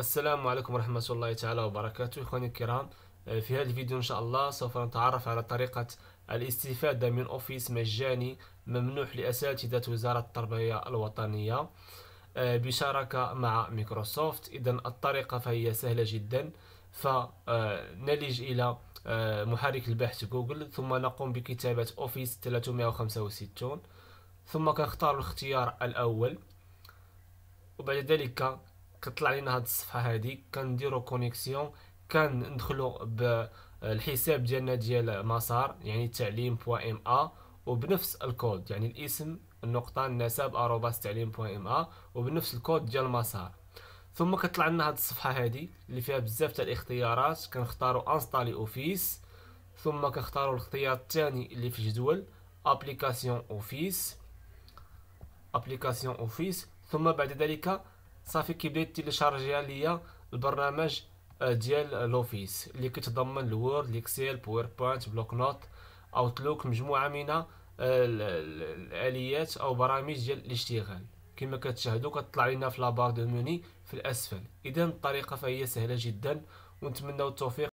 السلام عليكم ورحمة الله تعالى وبركاته إخواني الكرام آه، في هذا الفيديو إن شاء الله سوف نتعرف على طريقة الاستفادة من أوفيس مجاني ممنوح لأساتذة وزارة التربية الوطنية آه، بشراكة مع ميكروسوفت إذا الطريقة فهي سهلة جدا فنلج آه، إلى محرك البحث جوجل ثم نقوم بكتابة أوفيس 365 ثم كنختار الاختيار الأول وبعد ذلك كطلع لينا هاد الصفحه هادي كنديرو كونيكسيون كندخلو بالحساب ديالنا ديال مسار يعني تعليم بوا ام ا وبنفس الكود يعني الاسم النقطة النسب اروباس تعليم بوا ام ا وبنفس الكود ديال المسار ثم كطلع لنا هاد الصفحة هادي اللي فيها بزاف تاع الاختيارات كنختارو انستالي اوفيس ثم كنختارو الاختيار الثاني اللي في الجدول ابليكاسيون اوفيس ابليكاسيون اوفيس ثم بعد ذلك صافي كيبدا يتيليشارجيها ليا البرنامج آه، ديال لوفيس اللي كيتضمن الوورد الاكسل باوربوينت بلوك نوت اوتلوك مجموعه من آه، الاليات او برامج ديال الاشتغال كما كتشاهدوا كتطلع لنا في لابار دو موني في الاسفل اذا الطريقه فهي سهله جدا ونتمنى التوفيق